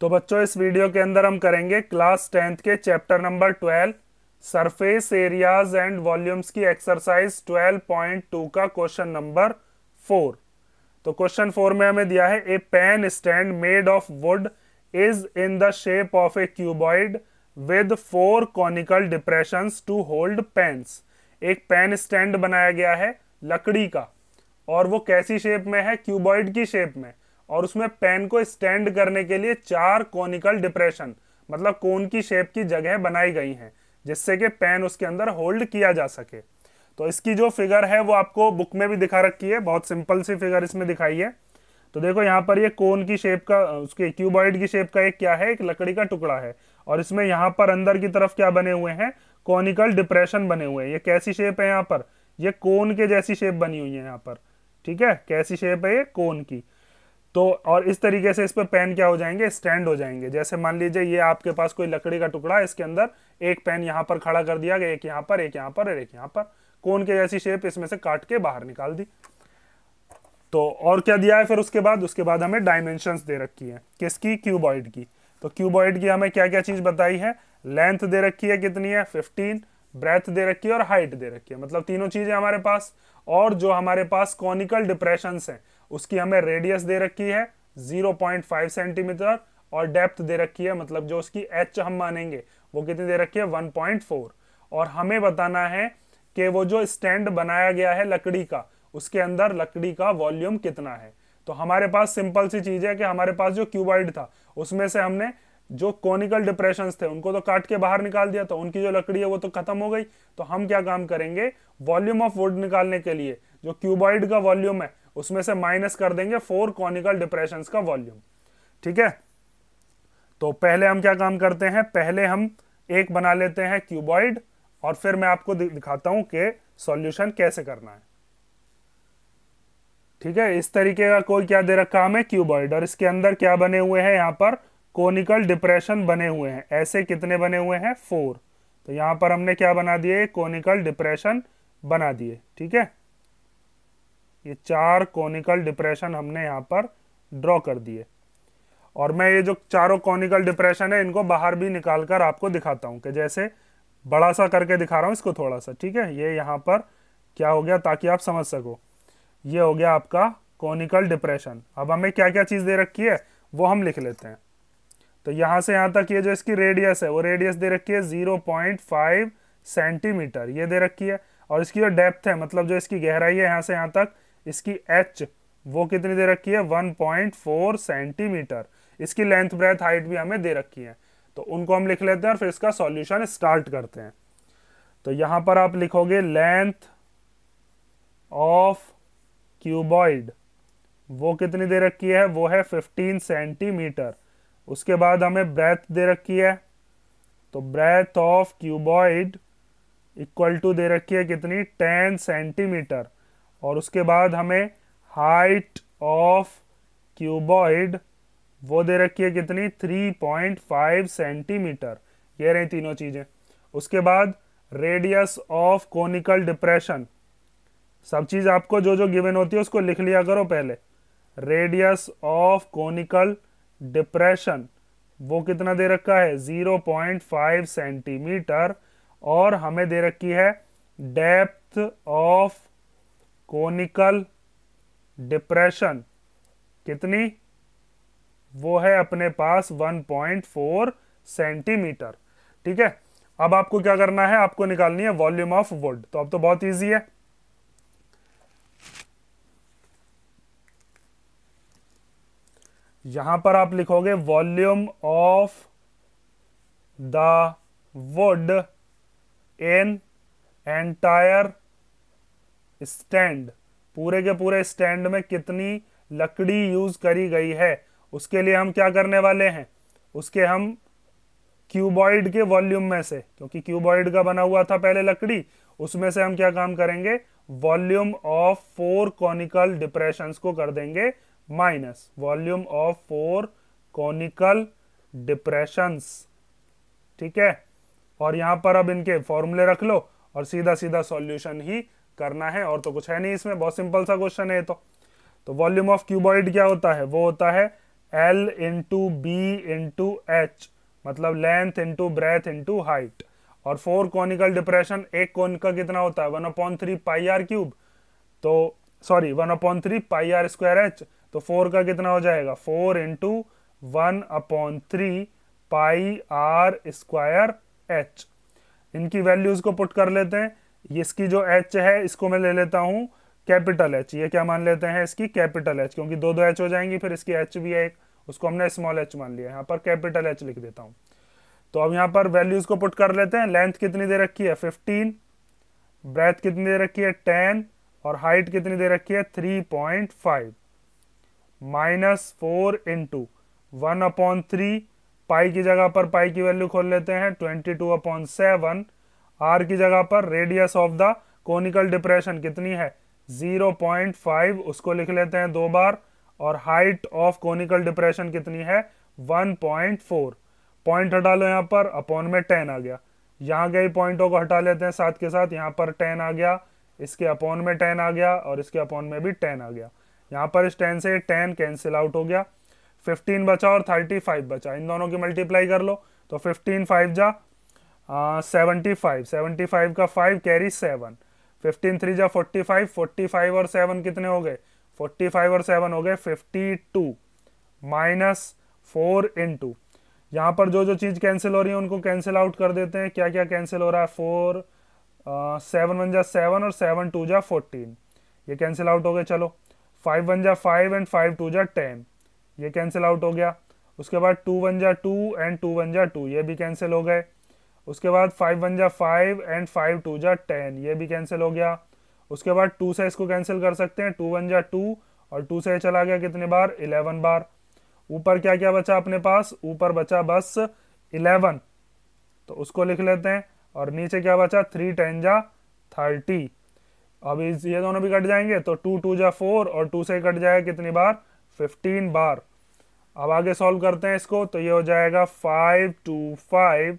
तो बच्चों इस वीडियो के अंदर हम करेंगे क्लास टेंथ के chapter number twelve surface areas and volumes की एक्सरसाइज ट्वेल्व पॉइंट टू का क्वेश्चन नंबर फोर तो क्वेश्चन फोर में हमें दिया है a pen stand made of wood is in the shape of a cuboid with four conical depression to hold pens एक pen stand बनाया गया है लकड़ी का और वो कैसी शेप में है क्यूबॉइड की शेप में और उसमें पेन को स्टैंड करने के लिए चार कॉनिकल डिप्रेशन मतलब कोन की शेप की जगह बनाई गई हैं जिससे कि पेन उसके अंदर होल्ड किया जा सके तो इसकी जो फिगर है वो आपको बुक में भी दिखा रखी है बहुत सिंपल सी फिगर इसमें दिखाई है तो देखो यहाँ पर ये कोन की शेप का उसके क्यूबॉइड की शेप का एक क्या है एक लकड़ी का टुकड़ा है और इसमें यहाँ पर अंदर की तरफ क्या बने हुए हैं कॉनिकल डिप्रेशन बने हुए हैं ये कैसी शेप है यहाँ पर ये कोन के जैसी शेप बनी हुई है यहाँ पर ठीक है कैसी शेप है ये कोन की तो और इस तरीके से इस पर पेन क्या हो जाएंगे स्टैंड हो जाएंगे जैसे मान लीजिए ये आपके पास कोई लकड़ी का टुकड़ा इसके अंदर एक पेन यहाँ पर खड़ा कर दिया गया एक यहाँ पर एक यहाँ पर और एक यहाँ पर कोन के जैसी शेप इसमें से काट के बाहर निकाल दी तो और क्या दिया है फिर उसके बाद उसके बाद हमें डायमेंशन दे रखी है किसकी क्यूबॉइड की तो क्यूबॉइड की हमें क्या क्या चीज़ बताई है लेंथ दे रखी है कितनी है फिफ्टीन ब्रेथ दे रखी है और हाइट दे रखी है मतलब तीनों चीज़ें हमारे पास और जो हमारे पास कॉनिकल डिप्रेशन हैं उसकी हमें रेडियस दे रखी है 0.5 सेंटीमीटर और डेप्थ दे रखी है मतलब जो उसकी एच हम मानेंगे वो कितनी दे रखी है 1.4 और हमें बताना है कि वो जो स्टैंड बनाया गया है लकड़ी का उसके अंदर लकड़ी का वॉल्यूम कितना है तो हमारे पास सिंपल सी चीज़ है कि हमारे पास जो क्यूबाइड था उसमें से हमने जो कॉनिकल डिप्रेशन थे उनको तो काट के बाहर निकाल दिया तो उनकी जो लकड़ी है वो तो खत्म हो गई तो हम क्या काम करेंगे वॉल्यूम ऑफ वुड निकालने के लिए जो क्यूबॉइड का वॉल्यूम है उसमें से माइनस कर देंगे फोर कॉनिकल डिप्रेशन का वॉल्यूम ठीक है तो पहले हम क्या काम करते हैं पहले हम एक बना लेते हैं क्यूबॉइड और फिर मैं आपको दिखाता हूं कि सॉल्यूशन कैसे करना है ठीक है इस तरीके का कोई क्या दे रखा हमें क्यूबॉइड और इसके अंदर क्या बने हुए हैं यहां पर कोनिकल डिप्रेशन बने हुए हैं ऐसे कितने बने हुए हैं फोर तो यहां पर हमने क्या बना दिए कोनिकल डिप्रेशन बना दिए ठीक है ये चार कॉनिकल डिप्रेशन हमने यहाँ पर ड्रॉ कर दिए और मैं ये जो चारों कॉनिकल डिप्रेशन है इनको बाहर भी निकाल कर आपको दिखाता हूँ कि जैसे बड़ा सा करके दिखा रहा हूँ इसको थोड़ा सा ठीक है ये यहाँ पर क्या हो गया ताकि आप समझ सको ये हो गया आपका कॉनिकल डिप्रेशन अब हमें क्या क्या चीज़ दे रखी है वो हम लिख लेते हैं तो यहाँ से यहाँ तक ये जो इसकी रेडियस है वो रेडियस दे रखी है ज़ीरो पॉइंट फाइव सेंटीमीटर ये दे रखी है और इसकी जो डेप्थ है मतलब जो इसकी गहराई है यहाँ से यहाँ तक इसकी एच वो कितनी दे रखी है 1.4 सेंटीमीटर इसकी लेंथ ब्रेथ हाइट भी हमें दे रखी है तो उनको हम लिख लेते हैं और फिर इसका सॉल्यूशन स्टार्ट करते हैं तो यहां पर आप लिखोगे लेंथ ऑफ क्यूबॉइड वो कितनी दे रखी है वो है 15 सेंटीमीटर उसके बाद हमें ब्रेथ दे रखी है तो breadth of cuboid equal to दे रखी है कितनी 10 सेंटीमीटर और उसके बाद हमें हाइट ऑफ क्यूबॉइड वो दे रखी है कितनी 3.5 सेंटीमीटर ये रही तीनों चीज़ें उसके बाद रेडियस ऑफ कोनिकल डिप्रेशन सब चीज़ आपको जो जो गिवन होती है उसको लिख लिया करो पहले रेडियस ऑफ कोनिकल डिप्रेशन वो कितना दे रखा है 0.5 सेंटीमीटर और हमें दे रखी है डेप्थ ऑफ कोनिकल डिप्रेशन कितनी वो है अपने पास 1.4 सेंटीमीटर ठीक है अब आपको क्या करना है आपको निकालनी है वॉल्यूम ऑफ वुड तो अब तो बहुत इजी है यहां पर आप लिखोगे volume of the wood in entire stand पूरे के पूरे स्टैंड में कितनी लकड़ी यूज करी गई है उसके लिए हम क्या करने वाले हैं उसके हम क्यूबॉइड के वॉल्यूम में से क्योंकि क्यूबॉइड का बना हुआ था पहले लकड़ी उसमें से हम क्या काम करेंगे volume of four conical depression को कर देंगे minus volume of four conical depression ठीक है और यहां पर अब इनके फॉर्मूले रख लो और सीधा सीधा सॉल्यूशन ही करना है और तो कुछ है नहीं इसमें बहुत सिंपल सा क्वेश्चन है तो तो वॉल्यूम ऑफ क्यूबॉइड क्या होता है वो होता है L into B into H मतलब length into breadth into height और फोर कॉनिकल डिप्रेशन एक कोन का कितना होता है one upon three pi r cube तो sorry one upon three pi r square h तो फोर का कितना हो जाएगा four into one upon three pi r square h इनकी वैल्यूज को पुट कर लेते हैं इसकी जो एच है इसको मैं ले लेता हूं कैपिटल एच ये क्या मान लेते हैं इसकी कैपिटल एच क्योंकि दो दो एच हो जाएंगी फिर इसकी एच भी है एक उसको हमने स्मॉल एच मान लिया यहाँ पर कैपिटल एच लिख देता हूँ तो अब यहाँ पर वैल्यूज को पुट कर लेते हैं लेंथ कितनी दे रखी है फिफ्टीन ब्रेथ कितनी दे रखी है टेन और हाइट कितनी दे रखी है three point five minus four into one upon three pi की जगह पर पाई की वैल्यू खोल लेते हैं twenty two upon seven r की जगह पर radius of the conical depression कितनी है 0.5 उसको लिख लेते हैं दो बार और हाइट ऑफ कोनिकल डिप्रेशन कितनी है 1.4 पॉइंट हटा लो यहाँ पर अपॉन में टेन आ गया यहाँ के पॉइंटों को हटा लेते हैं साथ के साथ यहाँ पर टेन आ गया इसके अपॉन में टेन आ गया और इसके अपॉन में भी टेन आ गया यहाँ पर इस टेन से टेन कैंसिल आउट हो गया 15 बचा और 35 बचा इन दोनों की मल्टीप्लाई कर लो तो 15 फाइव जा सेवेंटी फाइव सेवेंटी फाइव का five carry seven fifteen three जा फोर्टी फाइव फोर्टी फाइव और सेवन कितने हो गए फोर्टी फाइव और सेवन हो गए fifty two minus four into यहाँ पर जो जो चीज़ कैंसिल हो रही है उनको कैंसिल आउट कर देते हैं क्या क्या कैंसिल हो रहा है फोर सेवन वन जा सेवन और सेवन टू जा फोर्टीन ये कैंसिल आउट हो गए चलो फाइव वन जा फाइव एंड फाइव टू जा टेन ये कैंसिल आउट हो गया उसके बाद टू वन जा टू एंड टू वन जा टू ये भी कैंसिल हो गए उसके बाद फाइव वन जा फाइव एंड फाइव टू जा टेन ये भी कैंसिल हो गया उसके बाद टू से इसको कैंसिल कर सकते हैं टू वन जा टू और टू से चला गया कितने बार इलेवन बार ऊपर क्या क्या बचा अपने पास ऊपर बचा बस इलेवन तो उसको लिख लेते हैं और नीचे क्या बचा थ्री टेन जा थर्टी अब इस ये दोनों भी कट जाएंगे तो टू टू जा फोर और टू से कट जाएगा कितनी बार फिफ्टीन बार अब आगे सॉल्व करते हैं इसको तो ये हो जाएगा five two five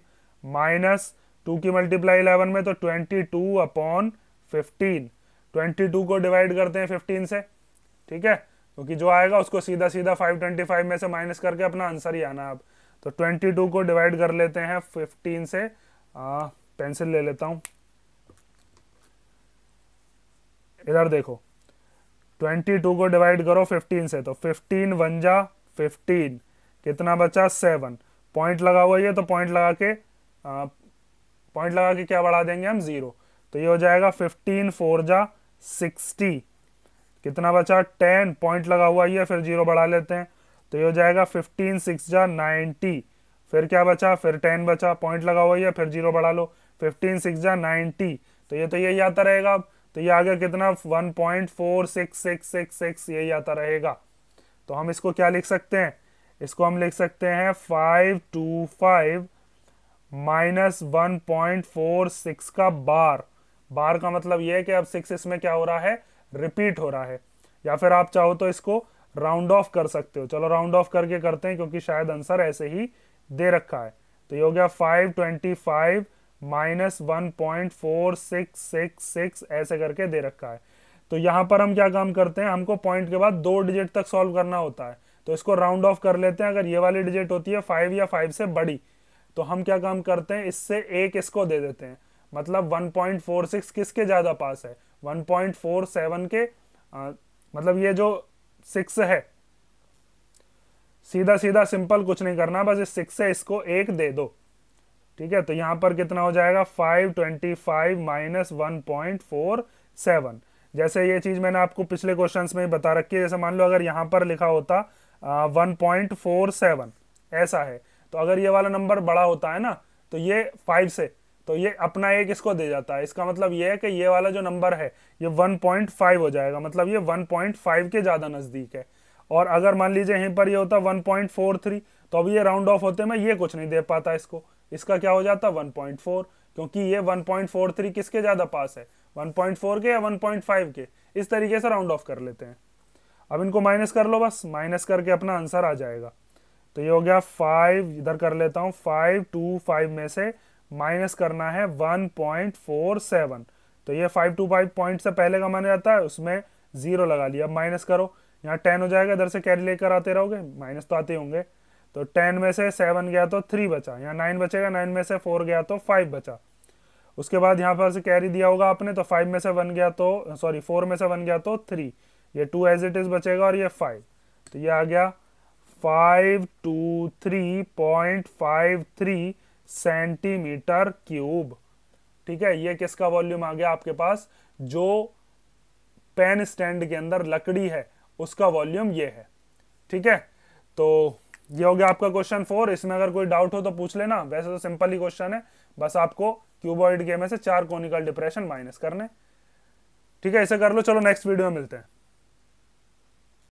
minus two की मल्टीप्लाई इलेवन में तो twenty two upon fifteen twenty two को डिवाइड करते हैं फिफ्टीन से ठीक है क्योंकि तो जो आएगा उसको सीधा सीधा फाइव ट्वेंटी फाइव में से माइनस करके अपना आंसर ही आना अब तो ट्वेंटी टू को डिवाइड कर लेते हैं फिफ्टीन से आ, पेंसिल ले लेता हूं इधर देखो ट्वेंटी टू को डिवाइड करो फिफ्टीन से तो फिफ्टीन वन जा फिफ्टीन कितना बचा सेवन पॉइंट लगा हुआ है तो पॉइंट लगा के पॉइंट लगा के क्या बढ़ा देंगे हम ज़ीरो तो ये हो जाएगा फिफ्टीन फोर जा सिक्सटी कितना बचा टेन पॉइंट लगा हुआ ही है फिर जीरो बढ़ा लेते हैं तो ये हो जाएगा फिफ्टीन सिक्स जा नाइन्टी फिर क्या बचा फिर टेन बचा पॉइंट लगा हुआ ही है फिर जीरो बढ़ा लो फिफ्टीन सिक्स जा नाइन्टी तो ये तो यही आता रहेगा तो ये आगे कितना one point four six six six six यही आता रहेगा तो हम इसको क्या लिख सकते हैं इसको हम लिख सकते हैं five two five minus one point four six का बार बार का मतलब यह है कि अब सिक्स इसमें क्या हो रहा है रिपीट हो रहा है या फिर आप चाहो तो इसको राउंड ऑफ कर सकते हो चलो राउंड ऑफ करके करते हैं क्योंकि शायद आंसर ऐसे ही दे रखा है तो ये हो गया five twenty five minus one point four six six six ऐसे करके दे रखा है तो यहां पर हम क्या काम करते हैं हमको पॉइंट के बाद दो डिजिट तक सॉल्व करना होता है तो इसको राउंड ऑफ कर लेते हैं अगर ये वाली डिजिट होती है फाइव या फाइव से बड़ी तो हम क्या काम करते हैं इससे एक इसको दे देते हैं मतलब 1.46 किसके ज़्यादा पास है 1.47 के आ, मतलब ये जो सिक्स है सीधा सीधा सिंपल कुछ नहीं करना बस इस सिक्स से इसको एक दे दो ठीक है तो यहां पर कितना हो जाएगा 525 माइनस वन जैसे ये चीज़ मैंने आपको पिछले क्वेश्चंस में बता रखी है जैसे मान लो अगर यहां पर लिखा होता वन पॉइंट फोर सेवन ऐसा है तो अगर ये वाला नंबर बड़ा होता है ना तो ये फाइव से तो ये अपना एक इसको दे जाता है इसका मतलब ये है कि ये वाला जो नंबर है ये 1.5 हो जाएगा मतलब ये 1.5 के ज़्यादा नज़दीक है और अगर मान लीजिए यहीं पर ये होता 1.43 तो अब ये राउंड ऑफ होते में ये कुछ नहीं दे पाता इसको इसका क्या हो जाता 1.4 क्योंकि ये 1.43 किसके ज़्यादा पास है फोर के या फाइव के इस तरीके से राउंड ऑफ कर लेते हैं अब इनको माइनस कर लो बस माइनस करके अपना आंसर आ जाएगा तो ये हो गया फाइव इधर कर लेता हूं फाइव टू फाइव में से माइनस करना है वन पॉइंट फोर सेवन तो ये फाइव टू फाइव पॉइंट से पहले का माना जाता है उसमें जीरो लगा लिया अब माइनस करो यहाँ टेन हो जाएगा इधर से कैरी लेकर आते रहोगे माइनस तो आते होंगे तो टेन में से सेवन गया तो थ्री बचा यहाँ नाइन बचेगा नाइन में से फोर गया तो फाइव बचा उसके बाद यहाँ पर से कैरी दिया होगा आपने तो फाइव में से वन गया तो सॉरी फोर में से वन गया तो थ्री ये टू एज इट इज़ बचेगा और ये फाइव तो ये आ गया five two three point five three centimetre cube ठीक है ये किसका वॉल्यूम आ गया आपके पास जो पेन स्टैंड के अंदर लकड़ी है उसका वॉल्यूम ये है ठीक है तो ये हो गया आपका क्वेश्चन फोर इसमें अगर कोई डाउट हो तो पूछ लेना वैसे तो सिंपल ही क्वेश्चन है बस आपको क्यूबॉइड के में से चार कोनिकल डिप्रेशन माइनस करने ठीक है इसे कर लो चलो नेक्स्ट वीडियो में मिलते हैं